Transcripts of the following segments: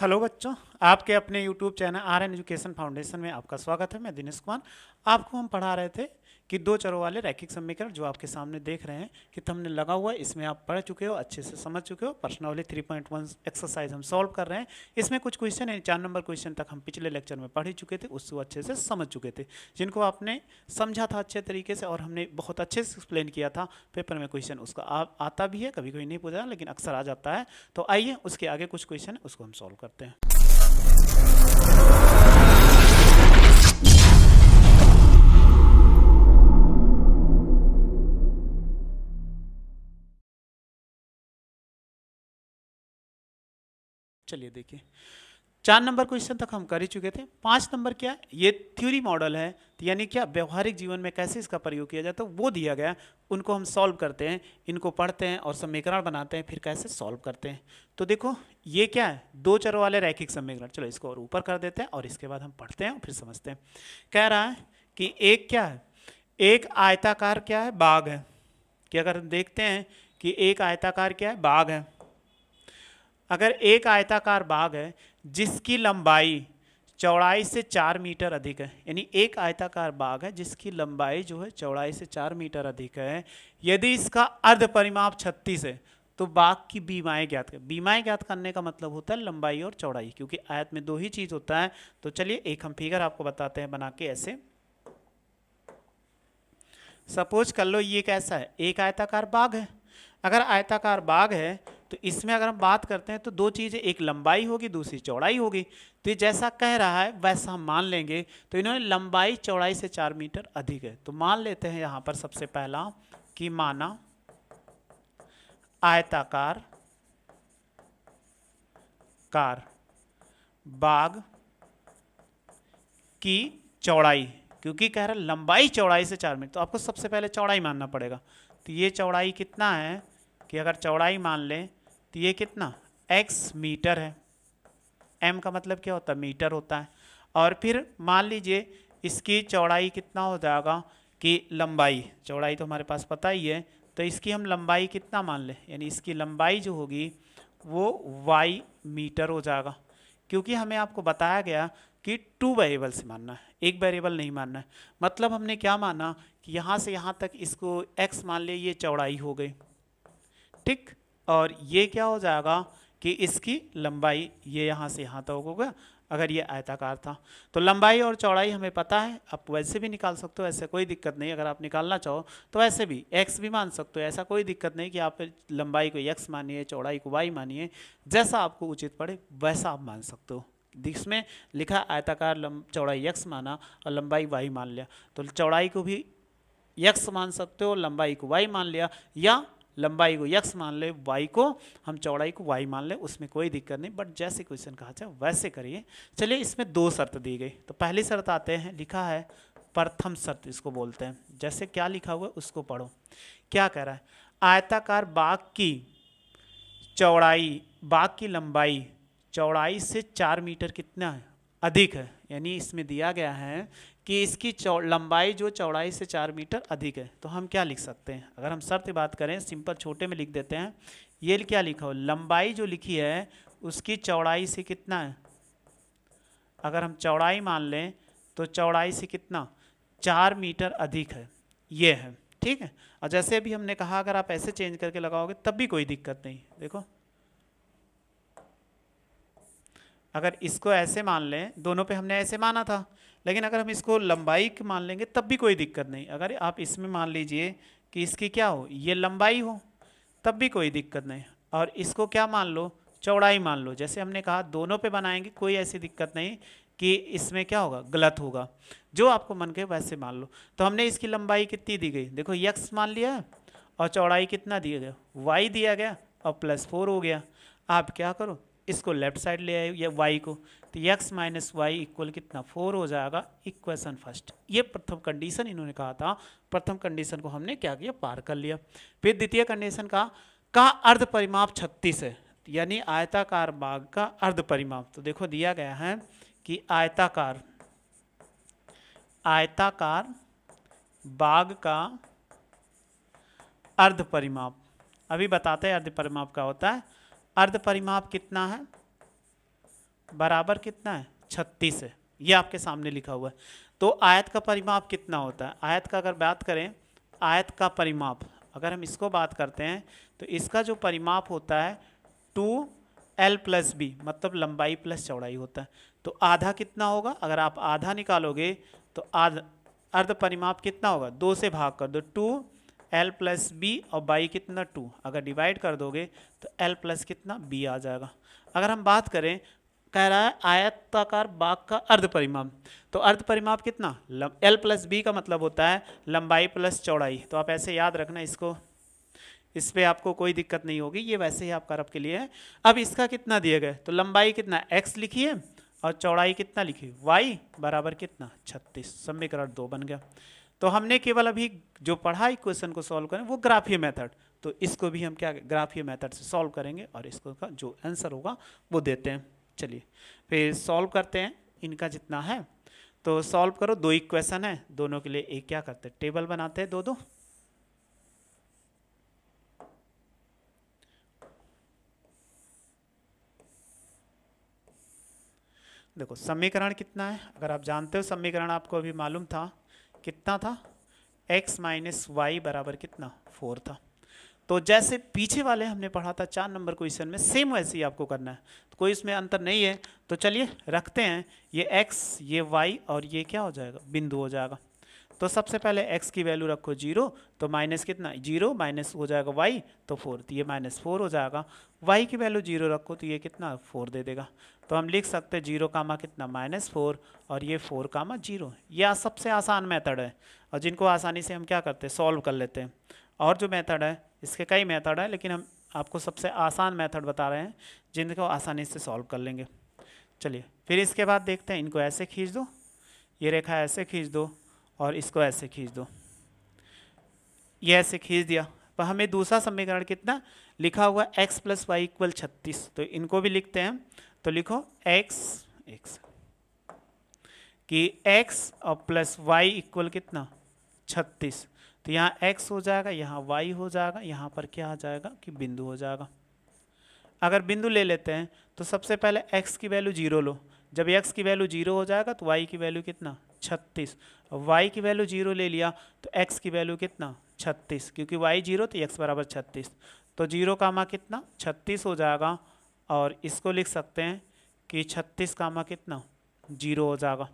hello बच्चों आपके अपने YouTube channel R N education foundation में आपका स्वागत है मैं दिनेश कुमार आपको हम पढ़ा रहे थे कि दो चरों वाले रैखिक समीकरण जो आपके सामने देख रहे हैं कि हमने लगा हुआ है इसमें आप पढ़ चुके हो अच्छे से समझ चुके हो personally three point one exercise हम सॉल्व कर रहे हैं इसमें कुछ क्वेश्चन है चार नंबर क्वेश्चन तक हम पिछले लेक्चर में पढ़ ही चुके थे उसको अच्छे से समझ चुके थे जिनको आपने समझा था अच्छे तरीके से और हमने बहुत अच्छे से एक्सप्लेन किया था पेपर में क्वेश्चन उसका आ, आता भी है कभी कभी नहीं पूछा लेकिन अक्सर आ जाता है तो आइए उसके आगे कुछ क्वेश्चन है उसको हम सॉल्व करते हैं चलिए देखिए चार नंबर क्वेश्चन तक हम कर ही चुके थे पाँच नंबर क्या है ये थ्योरी मॉडल है तो यानी क्या व्यवहारिक जीवन में कैसे इसका प्रयोग किया जाता तो है वो दिया गया उनको हम सॉल्व करते हैं इनको पढ़ते हैं और समीकरण बनाते हैं फिर कैसे सॉल्व करते हैं तो देखो ये क्या है दो चरों वाले रैखिक समीकरण चलो इसको और ऊपर कर देते हैं और इसके बाद हम पढ़ते हैं और फिर समझते हैं कह रहा है कि एक क्या है एक आयताकार क्या है बाघ है कि अगर हम देखते हैं कि एक आयताकार क्या है बाघ है अगर एक आयताकार बाघ है जिसकी लंबाई चौड़ाई से चार मीटर अधिक है यानी एक आयताकार बाग है जिसकी लंबाई जो है चौड़ाई से चार मीटर अधिक है यदि इसका अर्ध परिमाप छत्तीस है तो बाघ की बीमाएँ ज्ञात कर बीमाएँ ज्ञात करने का मतलब होता है लंबाई और चौड़ाई क्योंकि आयत में दो ही चीज़ होता है तो चलिए एक हम फिगर आपको बताते हैं बना के ऐसे सपोज कर लो ये कैसा है एक आयताकार बाघ है अगर आयताकार बाघ है तो इसमें अगर हम बात करते हैं तो दो चीज़ें एक लंबाई होगी दूसरी चौड़ाई होगी तो ये जैसा कह रहा है वैसा हम मान लेंगे तो इन्होंने लंबाई चौड़ाई से चार मीटर अधिक है तो मान लेते हैं यहाँ पर सबसे पहला कि माना आयताकार कार बाग की चौड़ाई क्योंकि कह रहा है लंबाई चौड़ाई से चार मीटर तो आपको सबसे पहले चौड़ाई मानना पड़ेगा तो ये चौड़ाई कितना है कि अगर चौड़ाई मान लें तो ये कितना x मीटर है m का मतलब क्या होता है मीटर होता है और फिर मान लीजिए इसकी चौड़ाई कितना हो जाएगा कि लंबाई चौड़ाई तो हमारे पास पता ही है तो इसकी हम लंबाई कितना मान लें यानी इसकी लंबाई जो होगी वो y मीटर हो जाएगा क्योंकि हमें आपको बताया गया कि टू वेरिएबल से मानना है एक वेरिएबल नहीं मानना है मतलब हमने क्या माना कि यहाँ से यहाँ तक इसको x मान लिया ये चौड़ाई हो गई ठीक और ये क्या हो जाएगा कि इसकी लंबाई ये यहाँ से यहाँ तक होगा अगर ये आयताकार था तो लंबाई और चौड़ाई हमें पता है आप वैसे भी निकाल सकते हो ऐसे कोई दिक्कत नहीं अगर आप निकालना चाहो तो वैसे भी x भी मान सकते हो ऐसा कोई दिक्कत नहीं कि आप लंबाई को x मानिए चौड़ाई को वाई मानिए जैसा आपको उचित पड़े वैसा आप मान सकते हो जिसमें लिखा आयताकार लंब चौड़ाई यक्स माना और लंबाई वाई मान लिया तो चौड़ाई को भी यक्स मान सकते हो लंबाई को वाई मान लिया या लंबाई को यक्स मान ले वाई को हम चौड़ाई को वाई मान ले उसमें कोई दिक्कत नहीं बट जैसे क्वेश्चन कहा जाए वैसे करिए चलिए इसमें दो शर्त दी गई तो पहली शर्त आते हैं लिखा है प्रथम शर्त इसको बोलते हैं जैसे क्या लिखा हुआ है उसको पढ़ो क्या कह रहा है आयताकार बाग की चौड़ाई बाग की लंबाई चौड़ाई से चार मीटर कितना है अधिक है यानी इसमें दिया गया है कि इसकी लंबाई जो चौड़ाई से चार मीटर अधिक है तो हम क्या लिख सकते हैं अगर हम शर्त बात करें सिंपल छोटे में लिख देते हैं ये क्या लिखा हो लंबाई जो लिखी है उसकी चौड़ाई से कितना है अगर हम चौड़ाई मान लें तो चौड़ाई से कितना चार मीटर अधिक है ये है ठीक है और जैसे भी हमने कहा अगर आप ऐसे चेंज करके लगाओगे तब भी कोई दिक्कत नहीं देखो अगर इसको ऐसे मान लें दोनों पे हमने ऐसे माना था लेकिन अगर हम इसको लंबाई मान लेंगे तब भी कोई दिक्कत नहीं अगर आप इसमें मान लीजिए कि इसकी क्या हो ये लंबाई हो तब भी कोई दिक्कत नहीं और इसको क्या मान लो चौड़ाई मान लो जैसे हमने कहा दोनों पे बनाएंगे कोई ऐसी दिक्कत नहीं कि इसमें क्या होगा गलत होगा जो आपको मन के वैसे मान लो तो हमने इसकी लंबाई कितनी दी गई देखो यक्स मान लिया और चौड़ाई कितना दिया गया वाई दिया गया और प्लस फोर हो गया आप क्या करो इसको लेफ्ट साइड ले आए या वाई को तो एक्स माइनस वाई इक्वल कितना फोर हो जाएगा इक्वेशन फर्स्ट ये प्रथम कंडीशन इन्होंने कहा था प्रथम कंडीशन को हमने क्या किया पार कर लिया फिर द्वितीय कंडीशन का का अर्ध परिमाप छत्तीस है यानी आयताकार बाग का अर्ध परिमाप तो देखो दिया गया है कि आयताकार आयताकार बाघ का अर्ध परिमाप अभी बताते हैं अर्ध परिमाप क्या होता है अर्ध परिमाप कितना है बराबर कितना है छत्तीस है ये आपके सामने लिखा हुआ है तो आयत का परिमाप कितना होता है आयत का अगर बात करें आयत का परिमाप अगर हम इसको बात करते हैं तो इसका जो परिमाप होता है टू एल प्लस बी मतलब लंबाई प्लस चौड़ाई होता है तो आधा कितना होगा अगर आप आधा निकालोगे तो आध अर्ध परिमाप कितना होगा दो से भाग कर दो टू एल प्लस बी और बाई कितना टू अगर डिवाइड कर दोगे तो एल प्लस कितना बी आ जाएगा अगर हम बात करें कह रहा है आयताकार बाग का अर्ध परिमाप तो अर्ध परिमाप कितना एल प्लस बी का मतलब होता है लंबाई प्लस चौड़ाई तो आप ऐसे याद रखना इसको इस पर आपको कोई दिक्कत नहीं होगी ये वैसे ही आपका रब के लिए है अब इसका कितना दिया गया तो लंबाई कितना एक्स लिखिए और चौड़ाई कितना लिखी वाई बराबर कितना छत्तीस समीकरण दो बन गया तो हमने केवल अभी जो पढ़ा इक्वेशन को सॉल्व करें वो ग्राफी मेथड तो इसको भी हम क्या ग्राफी मेथड से सॉल्व करेंगे और इसको का जो आंसर होगा वो देते हैं चलिए फिर सॉल्व करते हैं इनका जितना है तो सॉल्व करो दो इक्वेशन है दोनों के लिए एक क्या करते हैं टेबल बनाते हैं दो दो देखो समीकरण कितना है अगर आप जानते हो समीकरण आपको अभी मालूम था कितना था x माइनस वाई बराबर कितना फोर था तो जैसे पीछे वाले हमने पढ़ा था चार नंबर क्वेश्चन में सेम वैसे ही आपको करना है तो कोई इसमें अंतर नहीं है तो चलिए रखते हैं ये x ये y और ये क्या हो जाएगा बिंदु हो जाएगा तो सबसे पहले x की वैल्यू रखो जीरो तो माइनस कितना जीरो माइनस हो जाएगा y तो फोर तो ये माइनस फोर हो जाएगा y की वैल्यू जीरो रखो तो ये कितना फोर दे देगा तो हम लिख सकते हैं जीरो कामा कितना माइनस फोर और ये फोर कामा जीरो ये सबसे आसान मेथड है और जिनको आसानी से हम क्या करते हैं सॉल्व कर लेते हैं और जो मेथड है इसके कई मेथड है लेकिन हम आपको सबसे आसान मेथड बता रहे हैं जिनको आसानी से सॉल्व कर लेंगे चलिए फिर इसके बाद देखते हैं इनको ऐसे खींच दो ये रेखा ऐसे खींच दो और इसको ऐसे खींच दो ये ऐसे खींच दिया तो हमें दूसरा समीकरण कितना लिखा हुआ x प्लस वाई इक्वल छत्तीस तो इनको भी लिखते हैं तो लिखो x x कि x और प्लस वाई इक्वल कितना छत्तीस तो यहाँ x हो जाएगा यहाँ y हो जाएगा यहाँ पर क्या आ जाएगा कि बिंदु हो जाएगा अगर बिंदु ले लेते हैं तो सबसे पहले x की वैल्यू जीरो लो जब x की वैल्यू जीरो हो जाएगा तो y की वैल्यू कितना छत्तीस वाई की वैल्यू जीरो ले लिया तो एक्स की वैल्यू कितना छत्तीस क्योंकि वाई जीरो तो एक्स बराबर छत्तीस तो जीरो का मा कितना छत्तीस हो जाएगा और इसको लिख सकते हैं कि छत्तीस का मा कितना जीरो हो जाएगा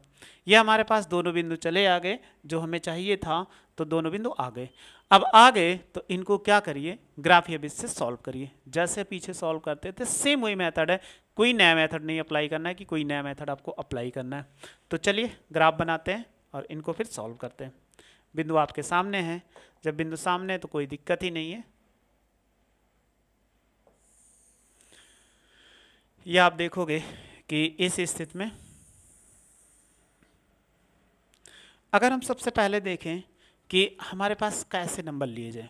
ये हमारे पास दोनों बिंदु चले आ गए जो हमें चाहिए था तो दोनों बिंदु आ गए अब आ गए तो इनको क्या करिए ग्राफीय बेस से सॉल्व करिए जैसे पीछे सॉल्व करते थे सेम वही मेथड है कोई नया मेथड नहीं अप्लाई करना है कि कोई नया मेथड आपको अप्लाई करना है तो चलिए ग्राफ बनाते हैं और इनको फिर सॉल्व करते हैं बिंदु आपके सामने हैं जब बिंदु सामने है तो कोई दिक्कत ही नहीं है यह आप देखोगे कि इस स्थिति में अगर हम सबसे पहले देखें कि हमारे पास कैसे नंबर लिए जाए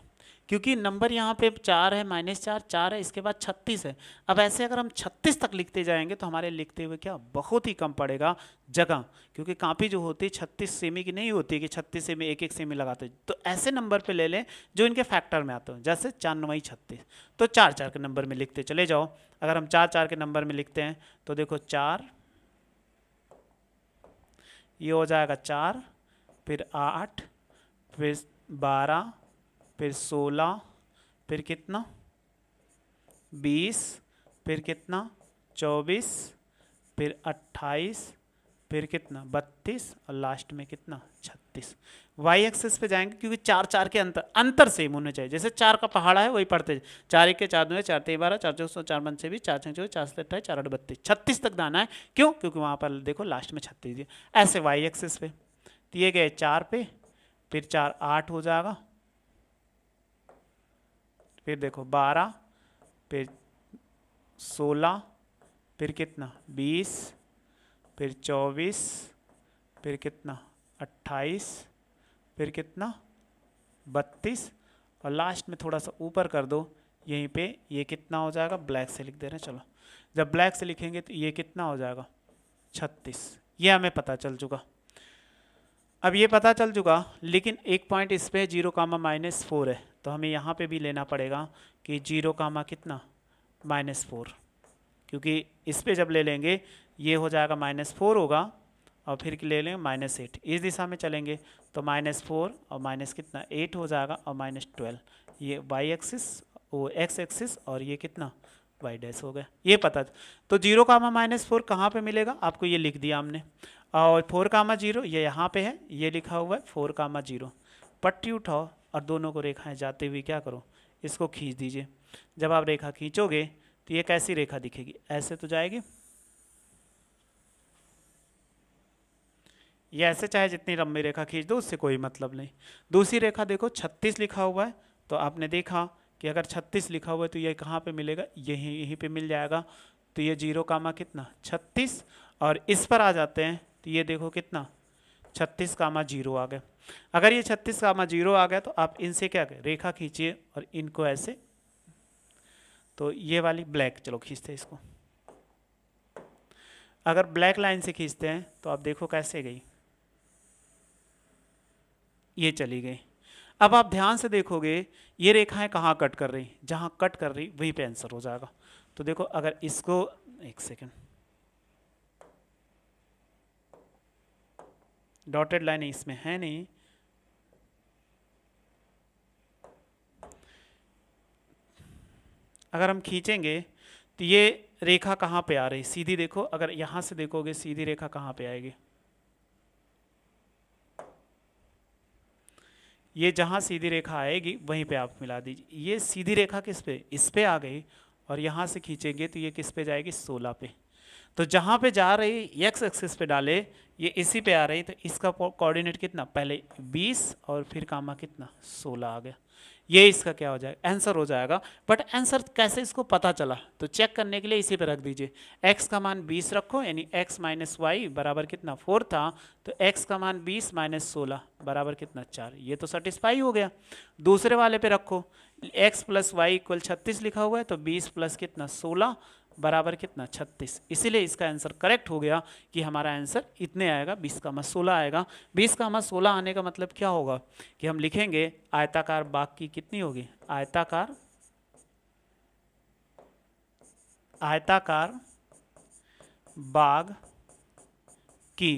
क्योंकि नंबर यहाँ पे चार है माइनस चार चार है इसके बाद छत्तीस है अब ऐसे अगर हम छत्तीस तक लिखते जाएंगे तो हमारे लिखते हुए क्या बहुत ही कम पड़ेगा जगह क्योंकि कापी जो होती है छत्तीस सेमी की नहीं होती कि छत्तीस सेमी एक एक सेमी लगाते तो ऐसे नंबर पे ले लें जो इनके फैक्टर में आते हो जैसे चानवाई छत्तीस तो चार चार के नंबर में लिखते चले जाओ अगर हम चार चार के नंबर में लिखते हैं तो देखो चार ये हो जाएगा चार फिर आठ फिर बारह फिर सोलह फिर कितना बीस फिर कितना चौबीस फिर अट्ठाईस फिर कितना बत्तीस और लास्ट में कितना छत्तीस वाई एक्सेस पे जाएंगे क्योंकि चार चार के अंतर अंतर सेम होने चाहिए जैसे चार का पहाड़ा है वही पढ़ते चार एक के चार दो चार तेईस बारह चार चौसौ चार पंच भी चार छः चार सौ अट्ठाईस चार आठ बत्तीस छत्तीस तक दाना है क्यों क्योंकि वहाँ पर देखो लास्ट में छत्तीस ऐसे वाई एक्सेस पे दिए गए चार पे फिर चार आठ हो जाएगा फिर देखो बारह फिर सोलह फिर कितना बीस फिर चौबीस फिर कितना अट्ठाईस फिर कितना बत्तीस और लास्ट में थोड़ा सा ऊपर कर दो यहीं पे ये कितना हो जाएगा ब्लैक से लिख दे रहे हैं चलो जब ब्लैक से लिखेंगे तो ये कितना हो जाएगा छत्तीस ये हमें पता चल चुका अब ये पता चल चुका लेकिन एक पॉइंट इस पर जीरो कामा माइनस फोर है तो हमें यहाँ पे भी लेना पड़ेगा कि जीरो कामा कितना माइनस फोर क्योंकि इस पर जब ले लेंगे ये हो जाएगा माइनस फोर होगा और फिर ले लेंगे माइनस एट इस दिशा में चलेंगे तो माइनस फोर और माइनस कितना एट हो जाएगा और माइनस ट्वेल्व ये वाई एक्सिस वो एक्स एक्सिस और ये कितना वाई डैस हो गया ये पता तो जीरो कामा माइनस फोर कहाँ पर मिलेगा आपको ये लिख दिया हमने और फोर कामा जीरो ये यहाँ पे है ये लिखा हुआ है फोर कामा जीरो पट्टी उठाओ और दोनों को रेखाएं जाते हुए क्या करो इसको खींच दीजिए जब आप रेखा खींचोगे तो ये कैसी रेखा दिखेगी ऐसे तो जाएगी ये ऐसे चाहे जितनी लंबी रेखा खींच दो उससे कोई मतलब नहीं दूसरी रेखा देखो छत्तीस लिखा हुआ है तो आपने देखा कि अगर छत्तीस लिखा हुआ है तो ये कहाँ पर मिलेगा यहीं यहीं पर मिल जाएगा तो ये जीरो कामा कितना छत्तीस और इस पर आ जाते हैं तो ये देखो कितना छत्तीस कामा जीरो आ गया अगर ये छत्तीस कामा जीरो आ गया तो आप इनसे क्या करें रेखा खींचिए और इनको ऐसे तो ये वाली ब्लैक चलो खींचते हैं इसको अगर ब्लैक लाइन से खींचते हैं तो आप देखो कैसे गई ये चली गई अब आप ध्यान से देखोगे ये रेखाएं कहाँ कट कर रही जहाँ कट कर रही वहीं पे आंसर हो जाएगा तो देखो अगर इसको एक सेकेंड डॉटेड लाइन इसमें है नहीं अगर हम खींचेंगे तो ये रेखा कहाँ पे आ रही सीधी देखो अगर यहाँ से देखोगे सीधी रेखा कहाँ पे आएगी ये जहाँ सीधी रेखा आएगी वहीं पे आप मिला दीजिए ये सीधी रेखा किस पे इस पे आ गई और यहाँ से खींचेंगे तो ये किस पे जाएगी सोलह पे तो जहाँ पे जा रही एक्स एक्सिस पे डाले ये इसी पे आ रही तो इसका कोऑर्डिनेट कितना पहले 20 और फिर कामा कितना 16 आ गया ये इसका क्या हो जाएगा आंसर हो जाएगा बट आंसर कैसे इसको पता चला तो चेक करने के लिए इसी पे रख दीजिए एक्स का मान 20 रखो यानी एक्स माइनस वाई बराबर कितना 4 था तो एक्स का मान 20 माइनस सोलह बराबर कितना चार ये तो सेटिस्फाई हो गया दूसरे वाले पे रखो एक्स प्लस वाई इक्वल छत्तीस लिखा हुआ है तो बीस प्लस कितना सोलह बराबर कितना छत्तीस इसीलिए इसका आंसर करेक्ट हो गया कि हमारा आंसर इतने आएगा बीस का मत सोलह आएगा बीस का मत सोलह आने का मतलब क्या होगा कि हम लिखेंगे आयताकार बाग की कितनी होगी आयताकार आयताकार बाग की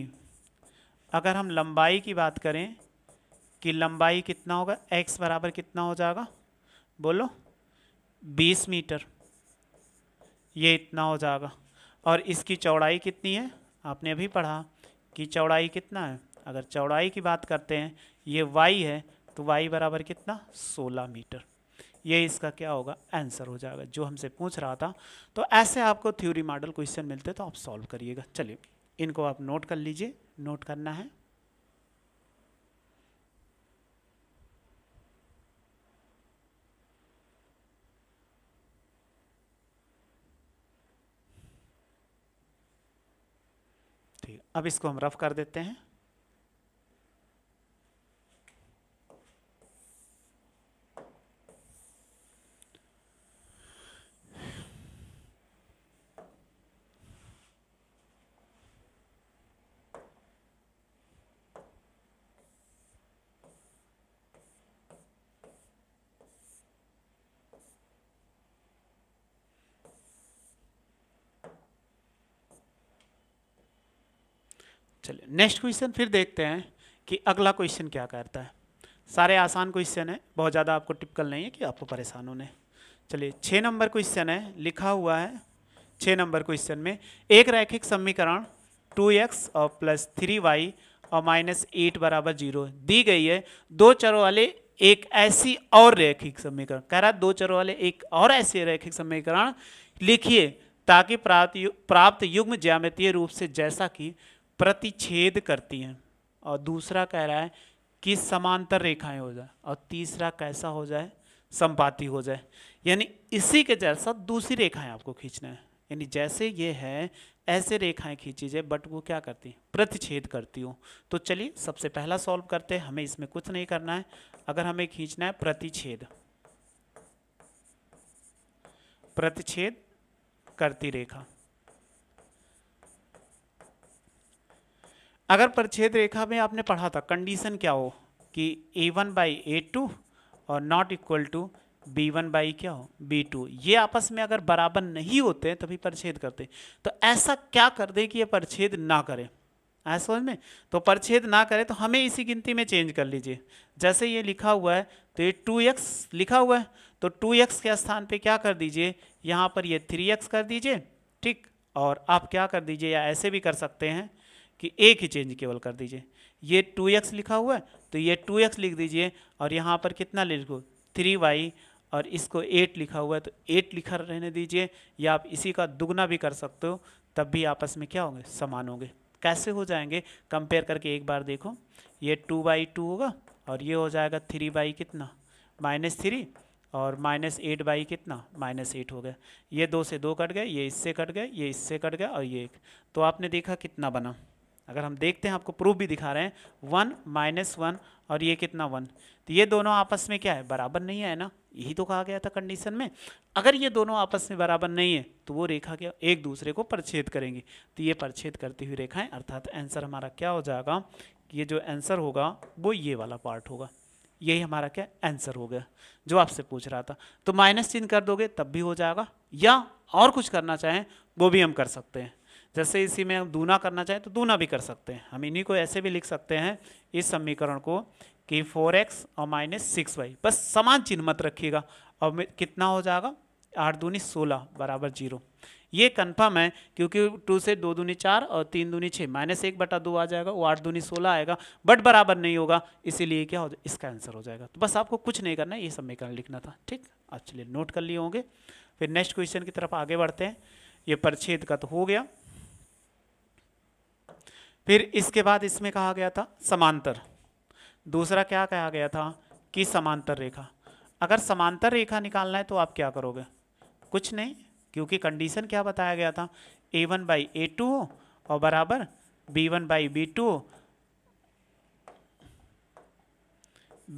अगर हम लंबाई की बात करें कि लंबाई कितना होगा एक्स बराबर कितना हो जाएगा बोलो बीस मीटर ये इतना हो जाएगा और इसकी चौड़ाई कितनी है आपने अभी पढ़ा कि चौड़ाई कितना है अगर चौड़ाई की बात करते हैं ये वाई है तो वाई बराबर कितना सोलह मीटर ये इसका क्या होगा आंसर हो जाएगा जो हमसे पूछ रहा था तो ऐसे आपको थ्योरी मॉडल क्वेश्चन मिलते तो आप सॉल्व करिएगा चलिए इनको आप नोट कर लीजिए नोट करना है अब इसको हम रफ कर देते हैं चलिए नेक्स्ट क्वेश्चन फिर देखते हैं कि अगला क्वेश्चन क्या करता है सारे आसान क्वेश्चन है बहुत ज़्यादा आपको टिपिकल नहीं है कि आपको परेशान होने चलिए छः नंबर क्वेश्चन है लिखा हुआ है छः नंबर क्वेश्चन में एक रैखिक समीकरण टू एक्स और प्लस थ्री वाई और माइनस एट बराबर जीरो दी गई है दो चरों वाले एक ऐसी और रैखिक समीकरण कह रहा दो चरों वाले एक और ऐसे रैखिक समीकरण लिखिए ताकि प्राप्त प्राप्त युग्म ज्यामितीय रूप से जैसा कि प्रतिच्छेद करती हैं और दूसरा कह रहा है कि समांतर रेखाएं हो जाए और तीसरा कैसा हो जाए संपाती हो जाए यानी इसी के जैसा दूसरी रेखाएं आपको खींचना है यानी जैसे ये है ऐसे रेखाएं खींची जाए बट वो क्या करती हैं प्रतिच्छेद करती हूँ तो चलिए सबसे पहला सॉल्व करते हैं हमें इसमें कुछ नहीं करना है अगर हमें खींचना है प्रतिच्छेद प्रतिच्छेद करती रेखा अगर परछेद रेखा में आपने पढ़ा था कंडीशन क्या हो कि A one by A two और not equal to B one by क्या हो बी टू ये आपस में अगर बराबर नहीं होते तभी परिच्छेद करते तो ऐसा क्या कर दे कि ये परिच्छेद ना करें ऐसा समझ में तो परिच्छेद ना करें तो हमें इसी गिनती में चेंज कर लीजिए जैसे ये लिखा हुआ है तो ये टू एक्स लिखा हुआ है तो टू एक्स के स्थान पे क्या कर दीजिए यहाँ पर ये थ्री एक्स कर दीजिए ठीक और आप क्या कर दीजिए या ऐसे भी कर सकते हैं कि एक ही चेंज केवल कर दीजिए ये टू एक्स लिखा हुआ है तो ये टू एक्स लिख दीजिए और यहाँ पर कितना लिखो थ्री वाई और इसको एट लिखा हुआ है तो एट लिखा रहने दीजिए या आप इसी का दुगना भी कर सकते हो तब भी आपस में क्या होंगे समान होंगे कैसे हो जाएंगे कंपेयर करके एक बार देखो ये टू बाई टू होगा और ये हो जाएगा थ्री बाई कितना माइनस थ्री और माइनस एट बाई कितना माइनस एट हो गया ये दो से दो कट गए ये इससे कट गए ये इससे कट गया और ये एक तो आपने देखा कितना बना अगर हम देखते हैं आपको प्रूफ भी दिखा रहे हैं वन माइनस वन और ये कितना वन तो ये दोनों आपस में क्या है बराबर नहीं है ना यही तो कहा गया था कंडीशन में अगर ये दोनों आपस में बराबर नहीं है तो वो रेखा क्या एक दूसरे को परछेद करेंगी तो ये परछेद करती हुई रेखाएं अर्थात आंसर हमारा क्या हो जाएगा ये जो आंसर होगा वो ये वाला पार्ट होगा यही हमारा क्या आंसर हो गया जो आपसे पूछ रहा था तो माइनस चिन्ह कर दोगे तब भी हो जाएगा या और कुछ करना चाहें वो भी हम कर सकते हैं जैसे इसी में हम दूना करना चाहें तो दूना भी कर सकते हैं हम इन्हीं को ऐसे भी लिख सकते हैं इस समीकरण को कि फोर एक्स और माइनस सिक्स वाई बस समान चिन्ह मत रखिएगा और कितना हो जाएगा आठ दूनी सोलह बराबर जीरो ये कन्फर्म है क्योंकि टू से दो दूनी चार और तीन दूनी छः माइनस एक बटा दो आ जाएगा वो आठ दूनी सोलह आएगा बट बराबर नहीं होगा इसीलिए क्या हो जाए इसका आंसर हो जाएगा तो बस आपको कुछ नहीं करना ये समीकरण लिखना था ठीक अब चलिए नोट कर लिए होंगे फिर नेक्स्ट क्वेश्चन की तरफ आगे बढ़ते हैं ये परछेद का तो हो गया फिर इसके बाद इसमें कहा गया था समांतर दूसरा क्या कहा गया था कि समांतर रेखा अगर समांतर रेखा निकालना है तो आप क्या करोगे कुछ नहीं क्योंकि कंडीशन क्या बताया गया था A one by A two हो और बराबर B one by B two हो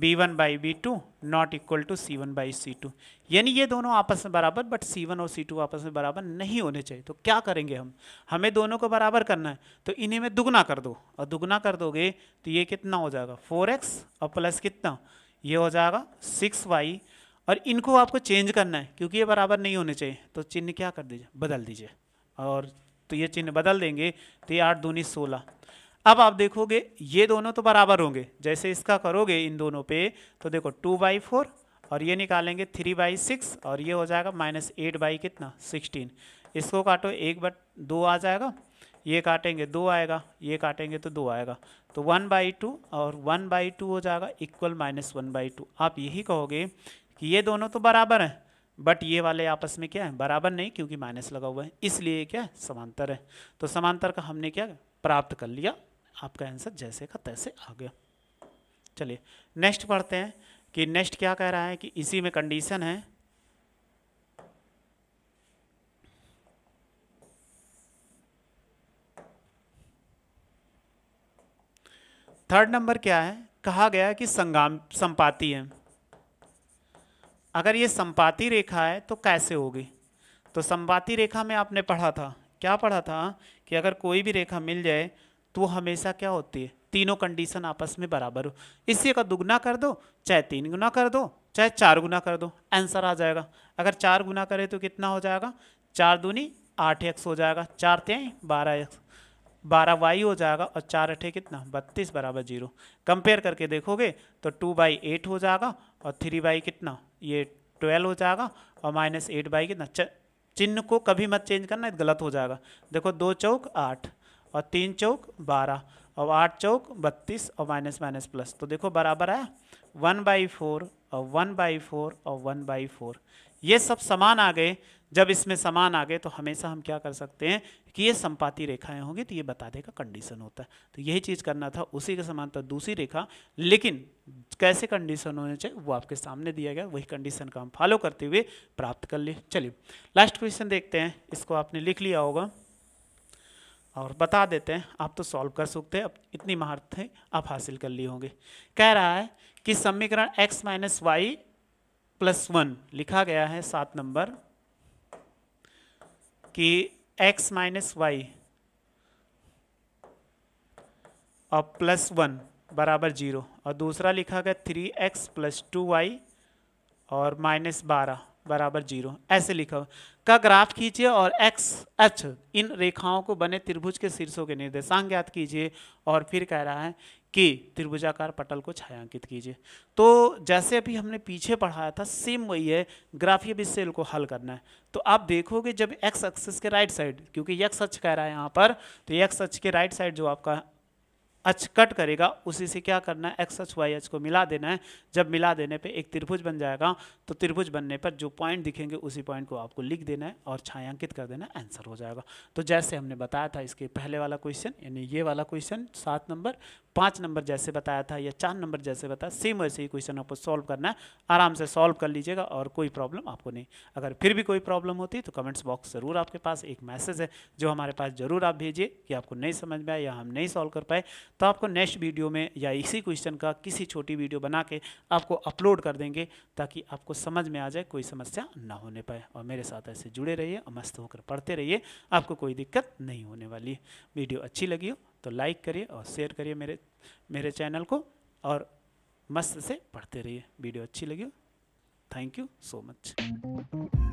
B one by B two not equal to C one by C two यानी ये दोनों आपस में बराबर बट सी वन और सी टू आपस में बराबर नहीं होने चाहिए तो क्या करेंगे हम हमें दोनों को बराबर करना है तो इन्हें में दुगना कर दो और दुगना कर दोगे तो ये कितना हो जाएगा फोर एक्स और प्लस कितना ये हो जाएगा सिक्स वाई और इनको आपको चेंज करना है क्योंकि ये बराबर नहीं होने चाहिए तो चिन्ह क्या कर दीजिए बदल दीजिए और तो ये चिन्ह बदल देंगे तो ये आठ दूनी सोलह अब आप देखोगे ये दोनों तो बराबर होंगे जैसे इसका करोगे इन दोनों पे तो देखो टू बाई फोर और ये निकालेंगे थ्री बाई सिक्स और ये हो जाएगा माइनस एट बाई कितना सिक्सटीन इसको काटो एक बट दो आ जाएगा ये काटेंगे दो आएगा ये काटेंगे तो दो आएगा तो वन बाई टू और वन बाई टू हो जाएगा equal minus one by two आप यही कहोगे कि ये दोनों तो बराबर हैं बट ये वाले आपस में क्या है बराबर नहीं क्योंकि माइनस लगा हुआ है इसलिए क्या है समांतर है तो समांतर का हमने क्या प्राप्त कर लिया आपका आंसर जैसे का तैसे आ गया चलिए नेक्स्ट पढ़ते हैं कि नेक्स्ट क्या कह रहा है कि इसी में कंडीशन है थर्ड नंबर क्या है कहा गया है कि संगाम संपाती है अगर ये संपाति रेखा है तो कैसे होगी तो संपाति रेखा में आपने पढ़ा था क्या पढ़ा था कि अगर कोई भी रेखा मिल जाए तो वो हमेशा क्या होती है तीनों कंडीशन आपस में बराबर हो इसी का दुगना कर दो चाहे तीन गुना कर दो चाहे चार गुना कर दो आंसर आ जाएगा अगर चार गुना करें तो कितना हो जाएगा चार दूनी आठ एक्स हो जाएगा चार त्याई बारह एक्स बारह वाई हो जाएगा और चार अठे कितना बत्तीस बराबर जीरो कंपेयर करके देखोगे तो टू बाई एट हो जाएगा और थ्री बाई कितना ये ट्वेल्व हो जाएगा और माइनस एट बाई कितना चिन्ह को कभी मत चेंज करना गलत हो जाएगा देखो दो चौक आठ और तीन चौक बारह और आठ चौक बत्तीस और माइनस माइनस प्लस तो देखो बराबर है वन बाई फोर और वन बाई फोर और वन बाई फोर ये सब समान आ गए जब इसमें समान आ गए तो हमेशा हम क्या कर सकते हैं कि ये संपाति रेखाएं होंगी तो ये बता देगा कंडीशन होता है तो यही चीज़ करना था उसी के समानता दूसरी रेखा लेकिन कैसे कंडीशन होने चाहिए वो आपके सामने दिया गया वही कंडीशन का हम फॉलो करते हुए प्राप्त कर लिए चलिए लास्ट क्वेश्चन देखते हैं इसको आपने लिख लिया होगा और बता देते हैं आप तो सॉल्व कर सकते हैं इतनी महारतें आप हासिल कर ली होंगे कह रहा है कि समीकरण x minus Y plus one लिखा गया है सात नंबर कि x माइनस वाई और प्लस वन बराबर जीरो और दूसरा लिखा गया three X plus two Y और माइनस बारह बराबर जीरो ऐसे लिखा का ग्राफ खींचिए और एक्स एच इन रेखाओं को बने त्रिभुज के शीर्षों के निर्देशांक ज्ञात कीजिए और फिर कह रहा है कि त्रिभुजाकार पटल को छायांकित कीजिए तो जैसे अभी हमने पीछे पढ़ाया था सेम वही है ग्राफीय भी सेल को हल करना है तो आप देखोगे जब एक्स एक्सिस के राइट साइड क्योंकि एक्स एच कह रहा है यहाँ पर तो एक्स एच के राइट साइड जो आपका अच कट करेगा उसी से क्या करना है एक्स एच वाई एच को मिला देना है जब मिला देने पे एक त्रिभुज बन जाएगा तो त्रिभुज बनने पर जो पॉइंट दिखेंगे उसी पॉइंट को आपको लिख देना है और छायांकित कर देना आंसर हो जाएगा तो जैसे हमने बताया था इसके पहले वाला क्वेश्चन यानी ये वाला क्वेश्चन सात नंबर पाँच नंबर जैसे बताया था या चार नंबर जैसे बताया सेम वैसे ही क्वेश्चन आपको सॉल्व करना है आराम से सॉल्व कर लीजिएगा और कोई प्रॉब्लम आपको नहीं अगर फिर भी कोई प्रॉब्लम होती तो कमेंट्स बॉक्स ज़रूर आपके पास एक मैसेज है जो हमारे पास ज़रूर आप भेजिए कि आपको नहीं समझ में आए या हम नहीं सॉल्व कर पाए तो आपको नेक्स्ट वीडियो में या इसी क्वेश्चन का किसी छोटी वीडियो बना के आपको अपलोड कर देंगे ताकि आपको समझ में आ जाए कोई समस्या ना होने पाए और मेरे साथ ऐसे जुड़े रहिए और मस्त होकर पढ़ते रहिए आपको कोई दिक्कत नहीं होने वाली वीडियो अच्छी लगी हो तो लाइक करिए और शेयर करिए मेरे मेरे चैनल को और मस्त से पढ़ते रहिए वीडियो अच्छी लगी हो थैंक यू सो मच